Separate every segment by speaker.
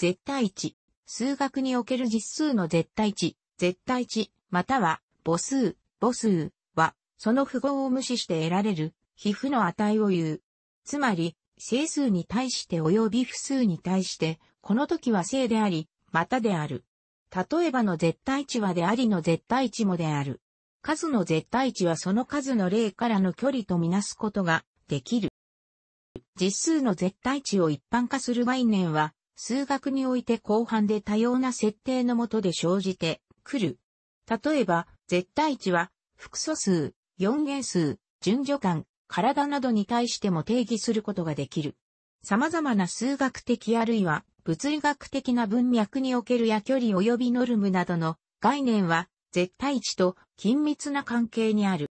Speaker 1: 絶対値、数学における実数の絶対値、絶対値、または母数、母数は、その符号を無視して得られる、皮膚の値を言う。つまり、整数に対して及び不数に対して、この時は正であり、またである。例えばの絶対値はでありの絶対値もである。数の絶対値はその数の例からの距離とみなすことができる。実数の絶対値を一般化する概念は、数学において広範で多様な設定のもとで生じてくる。例えば、絶対値は、複素数、四元数、順序感、体などに対しても定義することができる。様々な数学的あるいは物理学的な文脈におけるや距離及びノルムなどの概念は絶対値と緊密な関係にある。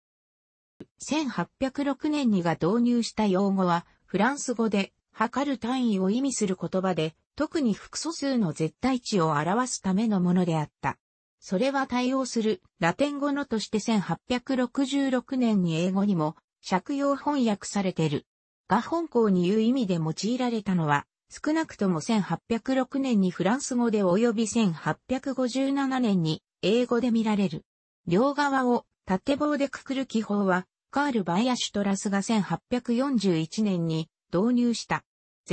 Speaker 1: 1806年にが導入した用語はフランス語で測る単位を意味する言葉で特に複素数の絶対値を表すためのものであった。それは対応するラテン語のとして1866年に英語にも借用翻訳されている。画本校にいう意味で用いられたのは、少なくとも1806年にフランス語で及び1857年に英語で見られる。両側を縦棒でくくる記法は、カール・バイアシュトラスが1841年に導入した。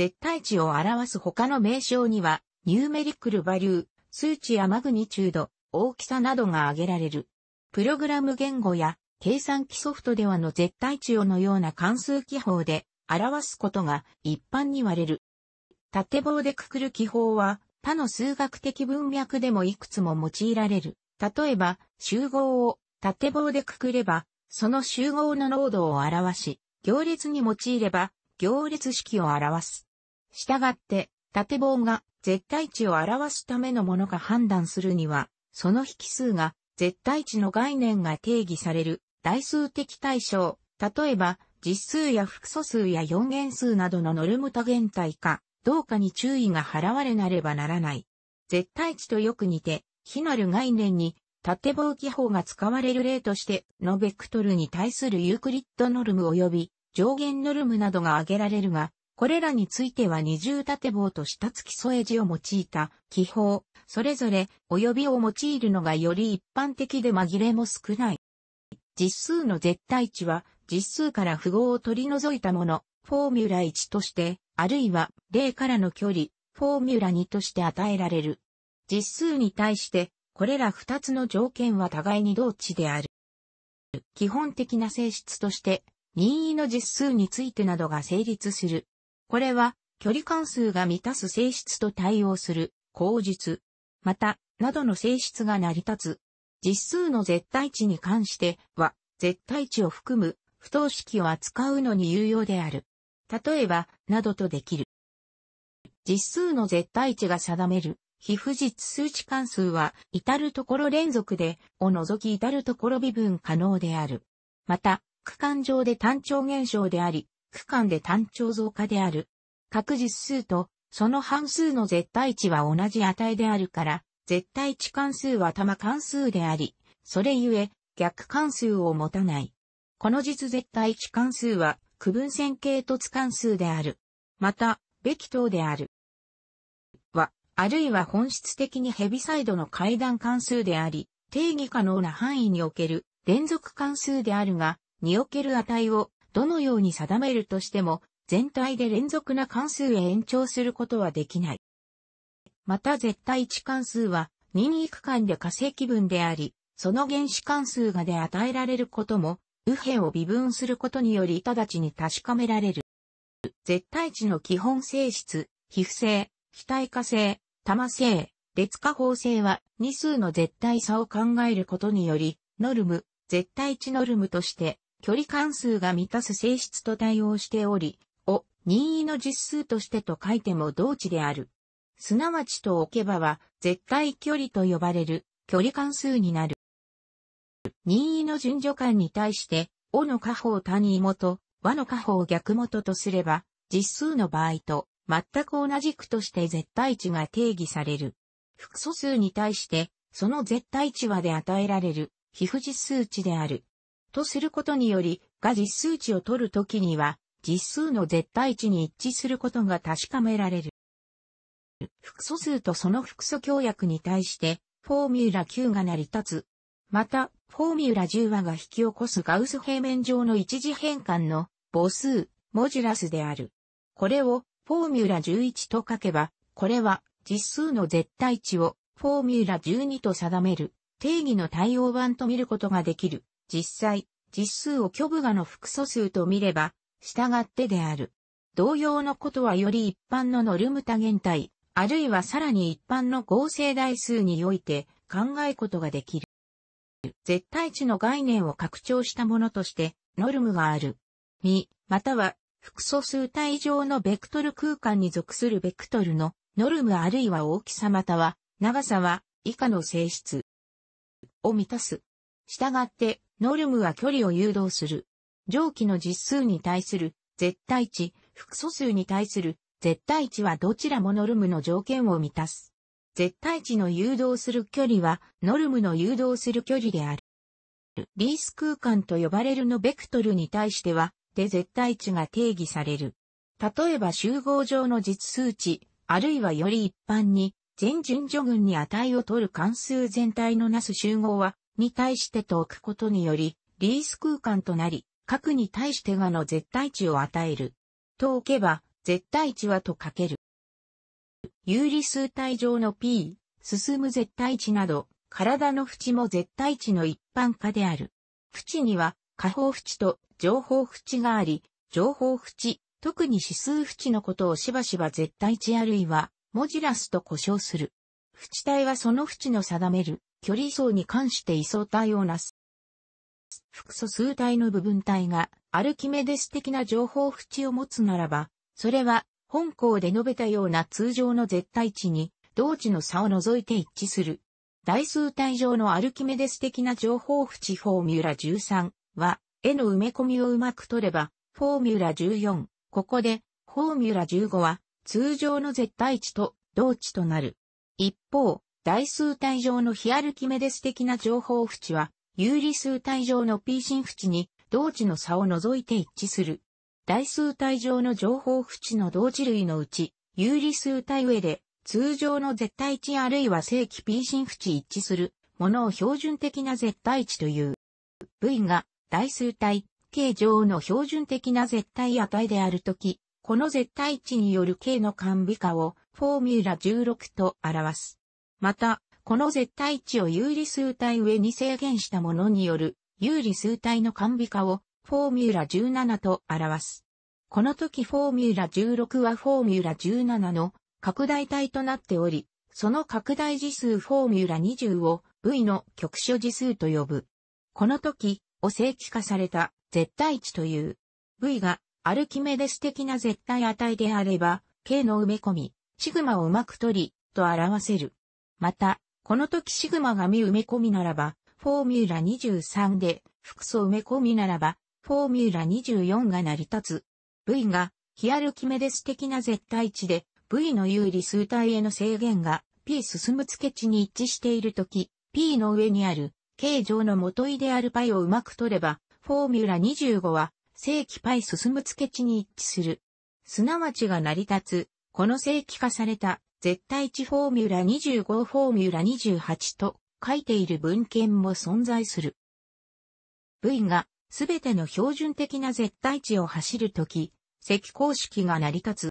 Speaker 1: 絶対値を表す他の名称には、ニューメリクルバリュー、数値やマグニチュード、大きさなどが挙げられる。プログラム言語や計算機ソフトではの絶対値をのような関数記法で表すことが一般に割れる。縦棒でくくる記法は他の数学的文脈でもいくつも用いられる。例えば、集合を縦棒でくくれば、その集合の濃度を表し、行列に用いれば、行列式を表す。したがって、縦棒が絶対値を表すためのものか判断するには、その引数が絶対値の概念が定義される代数的対象、例えば実数や複素数や四元数などのノルム多元体かどうかに注意が払われなればならない。絶対値とよく似て、非なる概念に縦棒記法が使われる例としてのベクトルに対するユークリッドノルム及び上限ノルムなどが挙げられるが、これらについては二重縦棒と下付き添え字を用いた記法、それぞれ及びを用いるのがより一般的で紛れも少ない。実数の絶対値は実数から符号を取り除いたもの、フォーミュラ1として、あるいは0からの距離、フォーミュラ2として与えられる。実数に対して、これら2つの条件は互いに同値である。基本的な性質として、任意の実数についてなどが成立する。これは、距離関数が満たす性質と対応する、口述、また、などの性質が成り立つ。実数の絶対値に関しては、絶対値を含む不等式を扱うのに有用である。例えば、などとできる。実数の絶対値が定める、非不実数値関数は、至るところ連続で、を除き至るところ微分可能である。また、区間上で単調現象であり、区間で単調増加である。確実数と、その半数の絶対値は同じ値であるから、絶対値関数は玉関数であり、それゆえ、逆関数を持たない。この実絶対値関数は、区分線形突関数である。また、べき等である。は、あるいは本質的にヘビサイドの階段関数であり、定義可能な範囲における連続関数であるが、における値をどのように定めるとしても、全体で連続な関数へ延長することはできない。また絶対値関数は、任意区間で化積分であり、その原子関数がで与えられることも、右辺を微分することにより直ちに確かめられる。絶対値の基本性質、皮膚性、非対化性、玉性、列化法性は、二数の絶対差を考えることにより、ノルム、絶対値ノルムとして、距離関数が満たす性質と対応しており、を任意の実数としてと書いても同値である。すなわちと置けばは、絶対距離と呼ばれる距離関数になる。任意の順序間に対して、おの下方単位元、和の下方逆元とすれば、実数の場合と全く同じくとして絶対値が定義される。複素数に対して、その絶対値はで与えられる、非不実数値である。とすることにより、が実数値を取るときには、実数の絶対値に一致することが確かめられる。複素数とその複素協約に対して、フォーミュラ9が成り立つ。また、フォーミュラ10話が引き起こすガウス平面上の一次変換の母数、モジュラスである。これをフォーミュラ11と書けば、これは実数の絶対値をフォーミュラ12と定める定義の対応版と見ることができる。実際、実数を虚部がの複素数と見れば、従ってである。同様のことはより一般のノルム多元体、あるいはさらに一般の合成代数において考えことができる。絶対値の概念を拡張したものとして、ノルムがある。2、または、複素数体上のベクトル空間に属するベクトルのノルムあるいは大きさまたは長さは以下の性質を満たす。従って、ノルムは距離を誘導する。上記の実数に対する絶対値、複素数に対する絶対値はどちらもノルムの条件を満たす。絶対値の誘導する距離はノルムの誘導する距離である。リース空間と呼ばれるのベクトルに対しては、で絶対値が定義される。例えば集合上の実数値、あるいはより一般に、全順序群に値を取る関数全体のなす集合は、に対してと置くことにより、リース空間となり、核に対してがの絶対値を与える。と置けば、絶対値はと書ける。有理数体上の P、進む絶対値など、体の縁も絶対値の一般化である。縁には、下方縁と上方縁があり、上方縁、特に指数縁のことをしばしば絶対値あるいは、モジュラスと呼称する。縁体はその縁の定める距離層に関して位相対をなす。複素数体の部分体がアルキメデス的な情報縁を持つならば、それは本校で述べたような通常の絶対値に同値の差を除いて一致する。大数体上のアルキメデス的な情報縁フォーミュラ13は、絵の埋め込みをうまく取れば、フォーミュラ14、ここで、フォーミュラ15は、通常の絶対値と同値となる。一方、代数体上のヒアルキメデス的な情報縁は、有理数体上の P 信縁に同値の差を除いて一致する。代数体上の情報縁の同値類のうち、有理数体上で、通常の絶対値あるいは正規 P 信縁一致するものを標準的な絶対値という。V が代数体、K 上の標準的な絶対値であるとき、この絶対値による K の完備化をフォーミュラ16と表す。また、この絶対値を有理数体上に制限したものによる有理数体の完備化をフォーミュラ17と表す。この時フォーミュラ16はフォーミュラ17の拡大体となっており、その拡大次数フォーミュラ20を V の局所次数と呼ぶ。この時、を正規化された絶対値という。V がアルキメデス的な絶対値であれば、K の埋め込み、シグマをうまく取り、と表せる。また、この時シグマが未埋め込みならば、フォーミュラ23で、複素埋め込みならば、フォーミュラ24が成り立つ。V が、ヒアルキメデス的な絶対値で、V の有利数体への制限が、P 進む付け値に一致しているとき、P の上にある、形状の元イデアル π をうまく取れば、フォーミュラ25は、正規 π 進む付け値に一致する。すなわちが成り立つ、この正規化された絶対値フォーミュラ25フォーミュラ28と書いている文献も存在する。V がすべての標準的な絶対値を走るとき、積公式が成り立つ。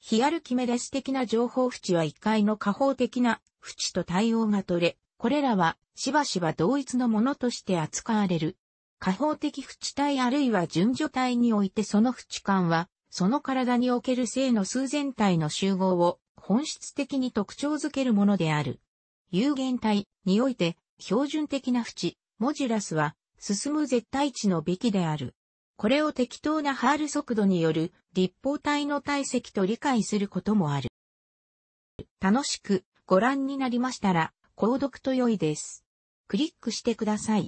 Speaker 1: ヒアルキメデス的な情報縁は1回の下方的な縁と対応が取れ、これらはしばしば同一のものとして扱われる。下方的縁体あるいは順序体においてその縁感は、その体における性の数全体の集合を本質的に特徴づけるものである。有限体において標準的な縁、モジュラスは進む絶対値のべきである。これを適当なハール速度による立方体の体積と理解することもある。楽しくご覧になりましたら、購読と良いです。クリックしてください。